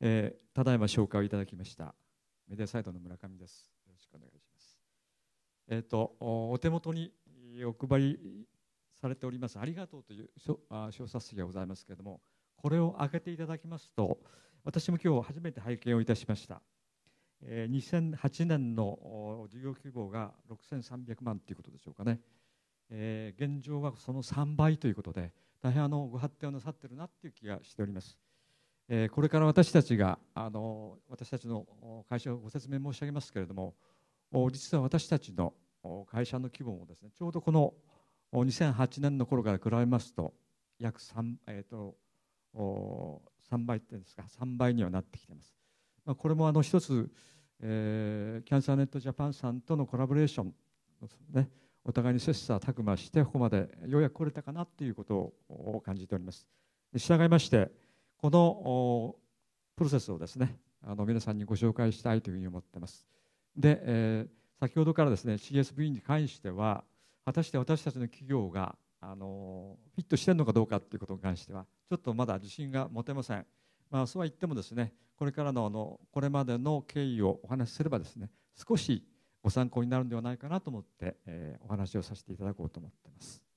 えー、ただいま紹介をいただきましたメディアサイトの村上です。よろしくお願いします。えっ、ー、とお手元にお配りされておりますありがとうという小冊子がございますけれども、これを開けていただきますと、私も今日初めて拝見をいたしました。えー、2008年の事業規模が6300万ということでしょうかね。えー、現状はその3倍ということで、大変あのご発展をなさってるなっていう気がしております。えこれから私たちがあの私たちの会社をご説明申し上げますけれども実は私たちの会社の規模もですねちょうどこの2008年の頃から比べますと約 3,、えーと、と3倍ってですか3倍にはなってきています、まあ、これもあの一つ、えー、キャンサーネットジャパンさんとのコラボレーションね、お互いに切磋琢磨してここまでようやく来れたかなということを感じております従いましてこのプロセスをですねあの皆さんにご紹介したいというふうに思っています。で、えー、先ほどからですね CSV に関しては果たして私たちの企業があのフィットしてるのかどうかということに関してはちょっとまだ自信が持てません。まあ、そうは言ってもですねこれからのあのこれまでの経緯をお話しすればですね少しご参考になるんではないかなと思って、えー、お話をさせていただこうと思っています。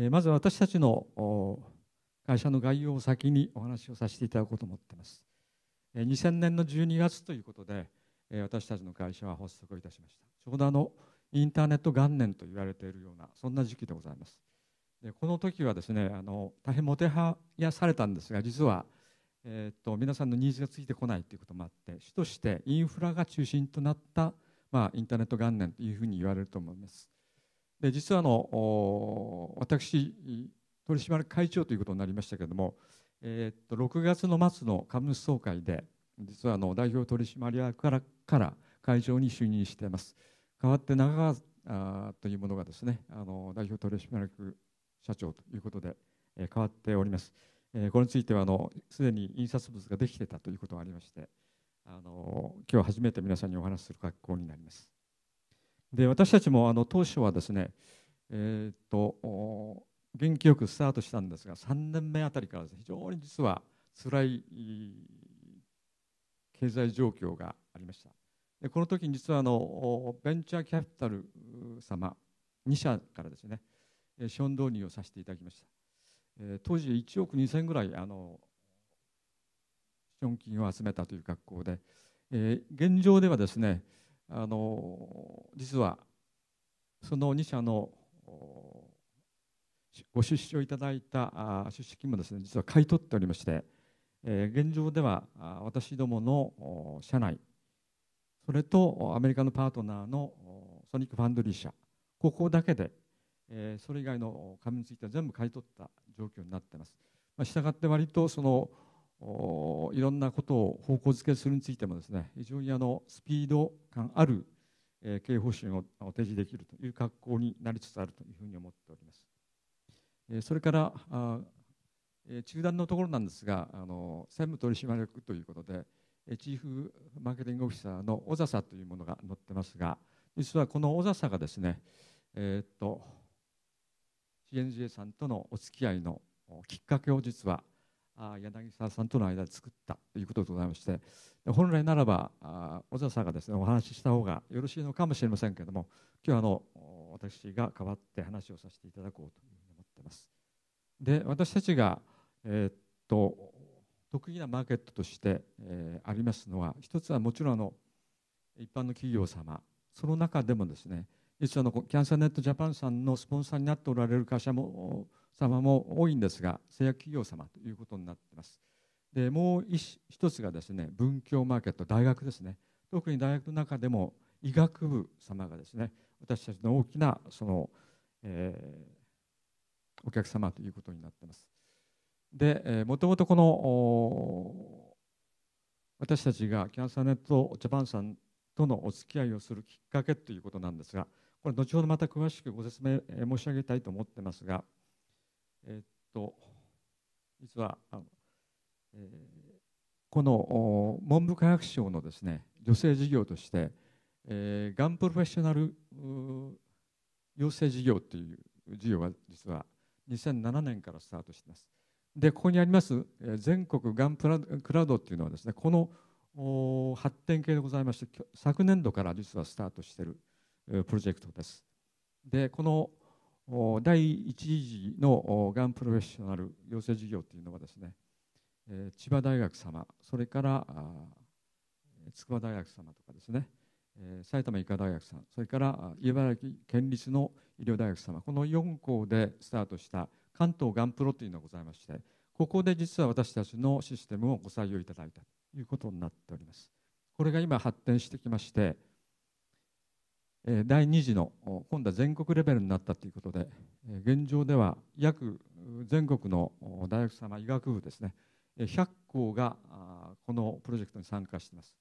えまず私たちの会社の概要を先にお話をさせていただこうと思っています。2000年の12月ということで私たちの会社は発足いたしましたちょうどあのインターネット元年と言われているようなそんな時期でございますでこの時はですねあの大変もてはやされたんですが実は、えー、っと皆さんのニーズがついてこないということもあって主としてインフラが中心となった、まあ、インターネット元年というふうに言われると思いますで実はあの私取締役会長ということになりましたけれども、えー、っと6月の末の株主総会で実はあの代表取締役からから会長に就任しています代わって中川あというものがですねあの代表取締役社長ということで、えー、変わっております、えー、これについてはあのすでに印刷物ができてたということがありましてあの今日初めて皆さんにお話しする格好になりますで私たちもあの当初はですね、えー、っと元気よくスタートしたんですが3年目あたりから、非常に実は辛い経済状況がありましたでこの時に実はあのベンチャーキャピタル様2社からですね資本導入をさせていただきました、え当時1億2000ぐらいあの資本金を集めたという格好で、え現状ではですね、あの実はその2社のご出資をいただいた出資金もですね実は買い取っておりまして、え現状では私どもの社内それとアメリカのパートナーのソニックファンドリー社ここだけで、えそれ以外の株については全部買い取った状況になっています。まあ、したがって割とそのいろんなことを方向づけするについてもですね非常にあのスピード感ある経営方針を提示できるという格好になりつつあるというふうに思っております。それから中断のところなんですがあの専務取締役ということでチーフマーケティングオフィサーの小笹というものが載ってますが実はこの小笹がですねえー、っと CNGA さんとのお付き合いのきっかけを実は柳沢さんとの間で作ったということでございまして本来ならば小沢さんがですねお話しした方がよろしいのかもしれませんけれども今日はあの私が代わって話をさせていただこうというに思ってます。で私たちが、えー、っと得意なマーケットとして、えー、ありますのは一つはもちろんあの一般の企業様その中でもですね実はのキャンセルネットジャパンさんのスポンサーになっておられる会社も様も多いんですが製薬企業様ということになっていますでもう一つがですね文教マーケット大学ですね特に大学の中でも医学部様がですね私たちの大きなその、えー、お客様ということになっていますで、えもともとこの私たちがキャンサーネットジャパンさんとのお付き合いをするきっかけということなんですがこれ後ほどまた詳しくご説明申し上げたいと思ってますがえっと実はあの、えー、この文部科学省のですね女性事業として、えー、がんプロフェッショナル養成事業という事業が実は2007年からスタートしています。でここにあります全国がんプラクラウドっていうのはですねこの発展系でございまして昨年度から実はスタートしているプロジェクトです。でこの第1次のがんプロフェッショナル養成事業というのはですね千葉大学様それから筑波大学様とかですね埼玉医科大学さんそれから茨城県立の医療大学様この4校でスタートした関東がんプロというのがございましてここで実は私たちのシステムをご採用いただいたということになっております。これが今発展してきまして第2次の今度は全国レベルになったということで現状では約全国の大学様医学部ですね100校がこのプロジェクトに参加しています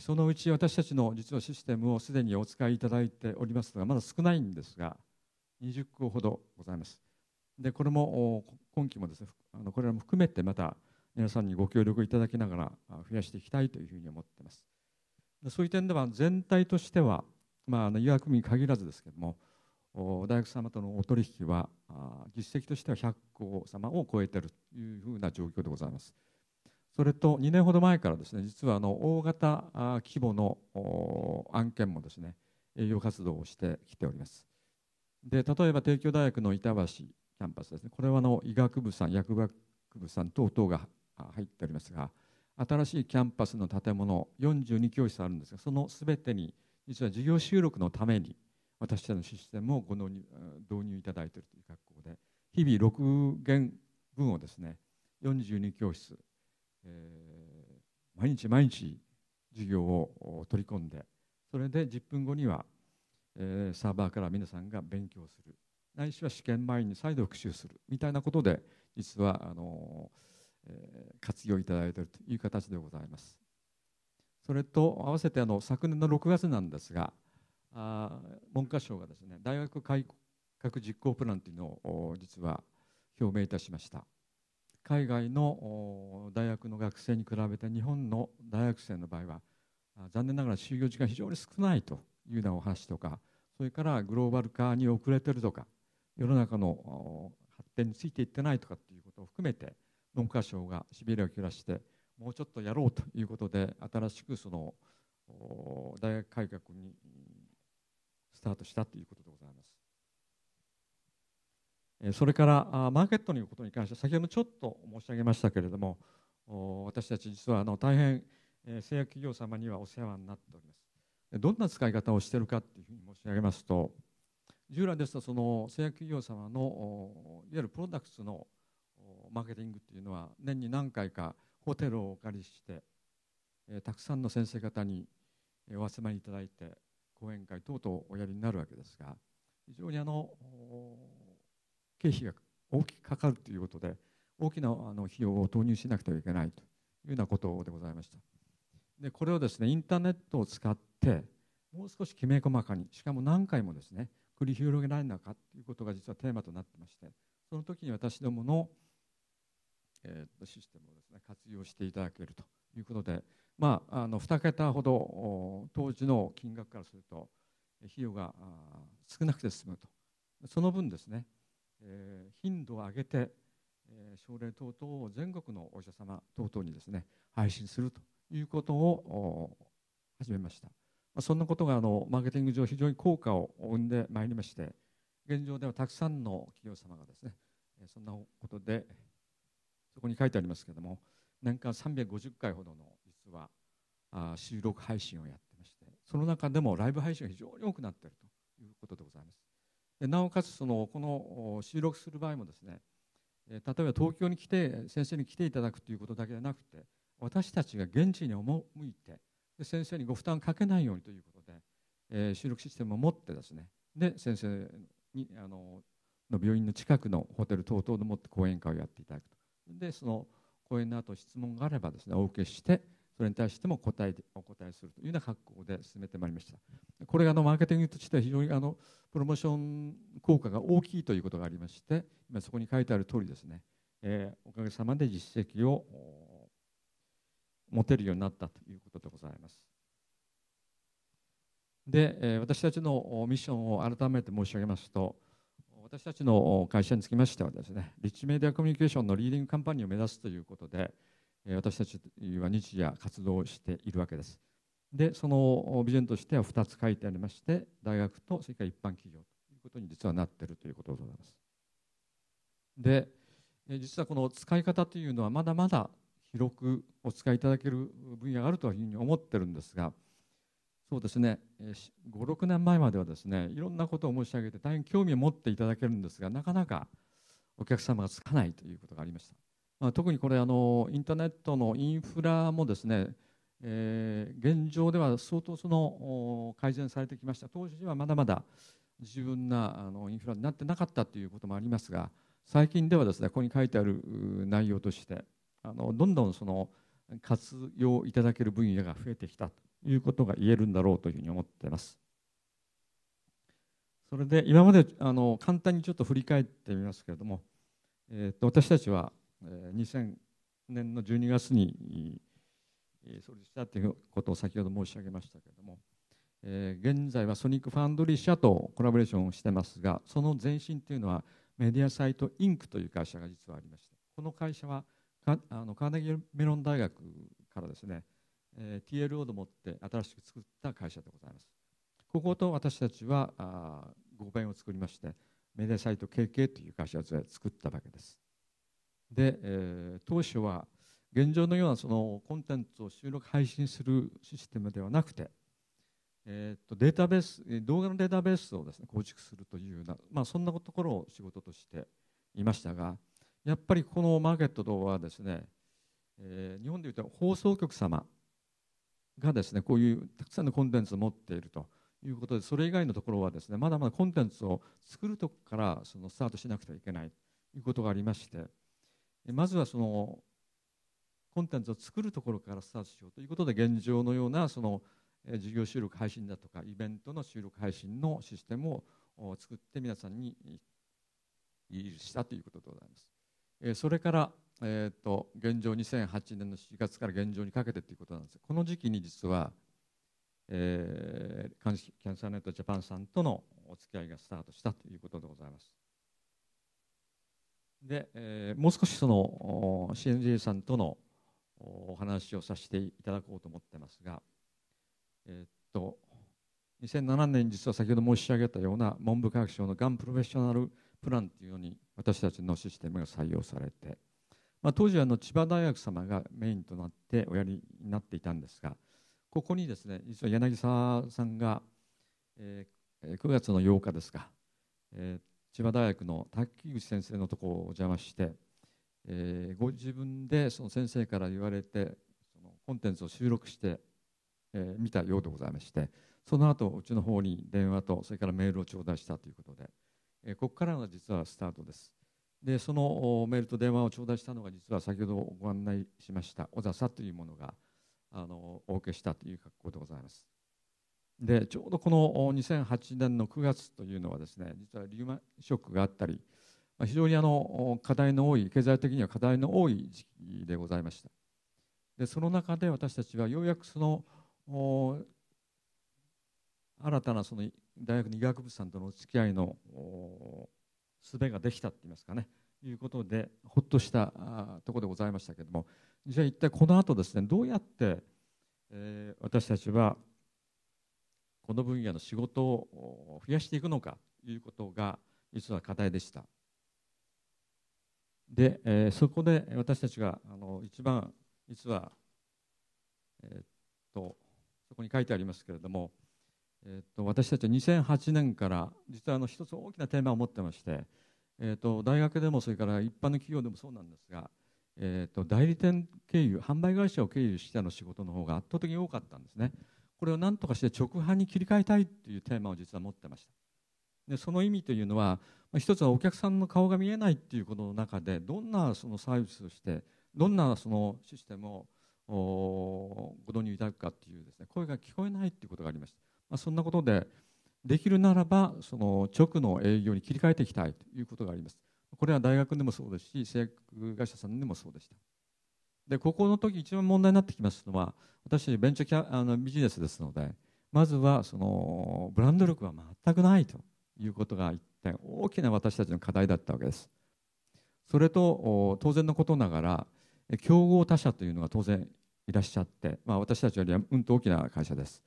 そのうち私たちの実はシステムをすでにお使いいただいておりますがまだ少ないんですが20校ほどございますでこれも今期もですねこれらも含めてまた皆さんにご協力いただきながら増やしていきたいというふうに思っていますそういう点では全体としてはまあ、あの医薬に限らずですけども大学様とのお取引は実績としては100校様を超えているというふうな状況でございます。それと2年ほど前からですね実はあの大型規模の案件もですね営業活動をしてきております。で例えば帝京大学の板橋キャンパスですねこれはあの医学部さん薬学部さん等々が入っておりますが新しいキャンパスの建物42教室あるんですがそのすべてに実は事業収録のために私たちのシステムをの導入いただいているという格好で日々6言分をですね42教室、えー、毎日毎日授業を取り込んでそれで10分後には、えー、サーバーから皆さんが勉強するないしは試験前に再度復習するみたいなことで実はあの、えー、活用いただいているという形でございます。それと合わせてあの昨年の6月なんですがあ文科省がですね大学改革実行プランというのを実は表明いたしました海外の大学の学生に比べて日本の大学生の場合は残念ながら就業時間非常に少ないというようなお話とかそれからグローバル化に遅れてるとか世の中の発展についていってないとかっていうことを含めて文科省がしびれを切らしてもうちょっとやろうということで新しくその大学改革にスタートしたということでございます。それからマーケットのことに関して先ほどもちょっと申し上げましたけれども私たち実はあの大変製薬企業様にはお世話になっておりますどんな使い方をしているかというふうに申し上げますと従来ですとその製薬企業様のいわゆるプロダクツのマーケティングというのは年に何回かホテルをお借りして、えー、たくさんの先生方にお集まりいただいて講演会等々おやりになるわけですが非常にあの経費が大きくかかるということで大きなあの費用を投入しなくてはいけないというようなことでございましたでこれをですねインターネットを使ってもう少しきめ細かにしかも何回もですね繰り広げられなかということが実はテーマとなってましてその時に私どものえシステムをです、ね、活用していただけるということで、まあ、あの2桁ほど当時の金額からすると費用が少なくて済むとその分ですね、えー、頻度を上げて、えー、症例等々を全国のお医者様等々にですね配信するということを始めました、まあ、そんなことがあのマーケティング上非常に効果を生んでまいりまして現状ではたくさんの企業様がですねそんなことでそこに書いてありますけれども年間350回ほどの実はあ収録配信をやってましてその中でもライブ配信が非常に多くなっているということでございますでなおかつそのこの収録する場合もですね例えば東京に来て先生に来ていただくということだけでなくて私たちが現地に赴いてで先生にご負担かけないようにということで、えー、収録システムを持ってですねで先生にあのの病院の近くのホテル等々でもって講演会をやっていただくとでその講演の後質問があればですねお受けしてそれに対しても答えお答えするというような格好で進めてまいりましたこれがあのマーケティングとしては非常にあのプロモーション効果が大きいということがありまして今そこに書いてある通りですね、えー、おかげさまで実績を持てるようになったということでございますで、えー、私たちのミッションを改めて申し上げますと私たちの会社につきましてはですねリッチメディアコミュニケーションのリーディングカンパニーを目指すということで私たちは日夜活動しているわけですでそのビジョンとしては2つ書いてありまして大学とそれから一般企業ということに実はなっているということでございますで実はこの使い方というのはまだまだ広くお使いいただける分野があるというふうに思ってるんですがそうですね56年前まではですねいろんなことを申し上げて大変興味を持っていただけるんですがなかなかお客様がつかないということがありました、まあ、特にこれあのインターネットのインフラもですね、えー、現状では相当その改善されてきました当時はまだまだ十分なあのインフラになってなかったということもありますが最近ではですねここに書いてある内容としてあのどんどんその活用いただける分野が増えてきたということが言えるんだろうというふうに思っています。それで今まであの簡単にちょっと振り返ってみますけれども、えー、と私たちは2000年の12月に創立したということを先ほど申し上げましたけれども、えー、現在はソニックファンドリー社とコラボレーションをしてますがその前身というのはメディアサイトインクという会社が実はありましたこの会社はかあのカーネギーメロン大学からですねえー、TLO でもって新しく作った会社でございますここと私たちはあ合弁を作りましてメディアサイト KK という会社を作ったわけですで、えー、当初は現状のようなそのコンテンツを収録配信するシステムではなくて、えー、とデータベース動画のデータベースをです、ね、構築するというような、まあ、そんなところを仕事としていましたがやっぱりこのマーケットはですね、えー、日本でいうと放送局様がですねこういうたくさんのコンテンツを持っているということでそれ以外のところはですねまだまだコンテンツを作るとこからそのスタートしなくてはいけないということがありましてまずはそのコンテンツを作るところからスタートしようということで現状のようなその授業収録配信だとかイベントの収録配信のシステムを作って皆さんにしたということでございます。それからえーと、現状2008年の7月から現状にかけてということなんですこの時期に実は、えー、キャンサーネットジャパンさんとのお付き合いがスタートしたということでございます。で、えー、もう少しその CNJ さんとのお話をさせていただこうと思ってますが、えー、っと2007年に実は先ほど申し上げたような文部科学省のがんプロフェッショナルプランというのに私たちのシステムが採用されてまあ、当時あの千葉大学様がメインとなっておやりになっていたんですがここにですね実は柳沢さんが、えー、9月の8日ですか、えー、千葉大学の滝口先生のところをお邪魔して、えー、ご自分でその先生から言われてそのコンテンツを収録して、えー、見たようでございましてその後うちの方に電話とそれからメールを頂戴したということで、えー、ここからが実はスタートです。でそのメールと電話を頂戴したのが実は先ほどご案内しました小笹というものがあのお受けしたという格好でございます。でちょうどこの2008年の9月というのはですね実はリウマショックがあったり非常にあの課題の多い経済的には課題の多い時期でございました。でその中で私たちはようやくその新たなその大学の医学部さんとのお付き合いの術ができたって言いますかねいうことでほっとしたところでございましたけれどもじゃあ一体この後ですねどうやって、えー、私たちはこの分野の仕事を増やしていくのかということが実は課題でした。で、えー、そこで私たちがあの一番実は、えー、っとそこに書いてありますけれどもえーと、私たちは2008年から実はあの一つ大きなテーマを持ってまして、えーと、大学でもそれから一般の企業でもそうなんですが、えーと、代理店経由販売会社を経由しての仕事の方が圧倒的に多かったんですねこれを何とかして直販に切り替えたいというテーマを実は持ってましたでその意味というのは、まあ、一つはお客さんの顔が見えないっていうことの中でどんなそのサービスをしてどんなそのシステムをご導入いただくかっていうですね声が聞こえないっていうことがありましたまあ、そんなことでできるならばその直の営業に切り替えていきたいということがありますこれは大学でもそうですし製薬会社さんでもそうでしたでここの時一番問題になってきますのは私ベンチャーキャあのビジネスですのでまずはそのブランド力は全くないということが一点大きな私たちの課題だったわけですそれと当然のことながら競合他社というのが当然いらっしゃって、まあ、私たちよりはうんと大きな会社です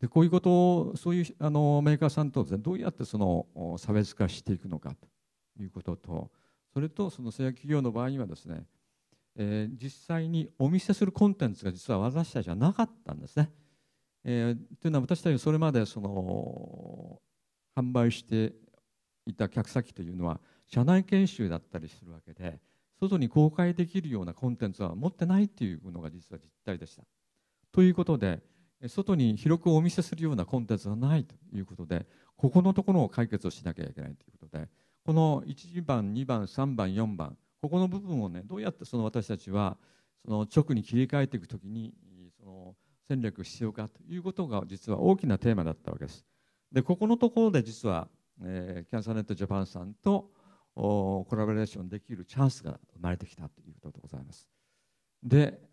でこういうことをそういうあのメーカーさんとどうやってその差別化していくのかということとそれとその製薬企業の場合にはですね、えー、実際にお見せするコンテンツが実は私たちはなかったんですね。えー、というのは私たちそれまでその販売していた客先というのは社内研修だったりするわけで外に公開できるようなコンテンツは持ってないというのが実は実態でした。ということで外に広くお見せするようなコンテンツがないということで、ここのところを解決をしなきゃいけないということで、この1番、2番、3番、4番、ここの部分をね、どうやってその私たちはその直に切り替えていくときにその戦略必要かということが実は大きなテーマだったわけです。で、ここのところで実は、えー、キャンサーネットジャパンさんとコラボレーションできるチャンスが生まれてきたということでございます。で、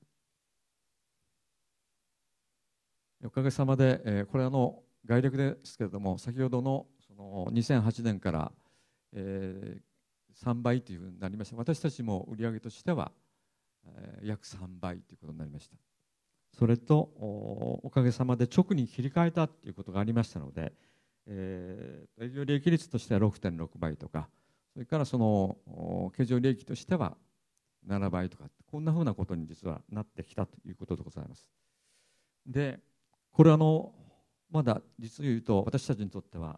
おかげさまで、えー、これあの概略ですけれども先ほどのその2008年から、えー、3倍というふうになりました私たちも売り上げとしては、えー、約3倍ということになりましたそれとおかげさまで直に切り替えたということがありましたので、えー、営業利益率としては6.6倍とかそれからその経常利益としては7倍とかこんなふうなことに実はなってきたということでございます。でこれあのまだ実を言うと私たちにとっては、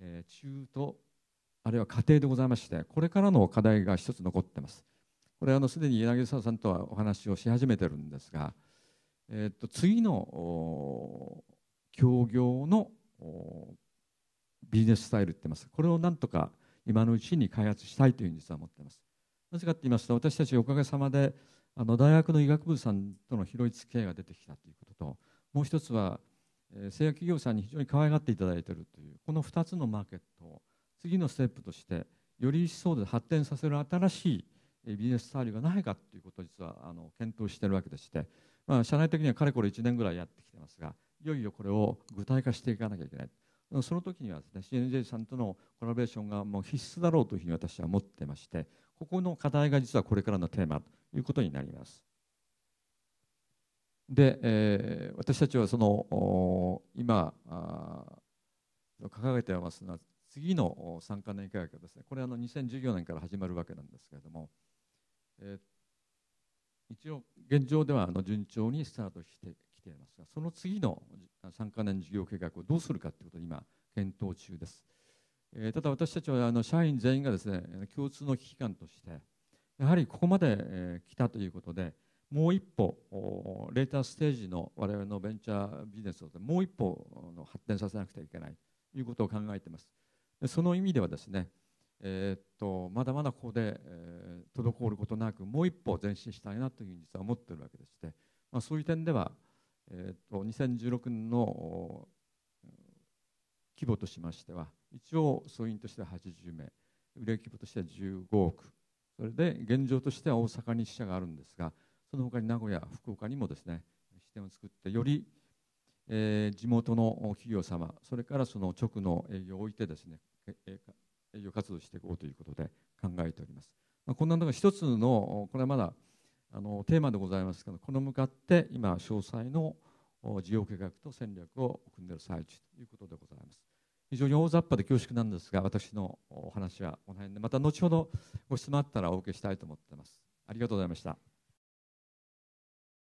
えー、中途あるいは家庭でございましてこれからの課題が一つ残ってますこれあのすでに柳沢さんとはお話をし始めてるんですが、えー、っと次の協業のビジネススタイルっていますこれをなんとか今のうちに開発したいというふうに実は思っていますなぜかと言いますと私たちおかげさまであの大学の医学部さんとの広い付き合いが出てきたということともう一つは、えー、製薬企業さんに非常に可愛がっていただいているというこの2つのマーケットを次のステップとしてより一層で発展させる新しいビジネススタイルがないかということを実はあの検討しているわけでして、まあ、社内的にはかれこれ1年ぐらいやってきてますがいよいよこれを具体化していかなきゃいけないその時にはですね CNJ さんとのコラボレーションがもう必須だろうというふうに私は思ってましてここの課題が実はこれからのテーマということになります。で、えー、私たちはその今掲げていますのは次の3か年計画ですねこれあの2014年から始まるわけなんですけれども、えー、一応現状ではあの順調にスタートしてきていますがその次の3か年事業計画をどうするかということを今検討中です、えー、ただ私たちはあの社員全員がですね共通の危機感としてやはりここまで来たということで、もう一歩レーターステージの我々のベンチャービジネスをもう一歩の発展させなくてはいけないということを考えていますその意味ではですね、えー、っとまだまだここで、えー、滞ることなくもう一歩前進したいなというふうに実は思っているわけでして、まあ、そういう点では、えー、っと2016年の規模としましては一応総員としては80名売れ規模としては15億それで現状としては大阪に支社があるんですがその他に名古屋、福岡にもですね支店を作ってより、えー、地元の企業様それからその直の営業を置いてですね営業活動していこうということで考えております。まあ、こんなのが一つのこれはまだあのテーマでございますけどこの向かって今詳細の事業計画と戦略を組んでいる最中ということでございます。非常に大雑把で恐縮なんですが私のお話はこの辺でまた後ほどご質問あったらお受けしたいと思っています。ありがとうございました。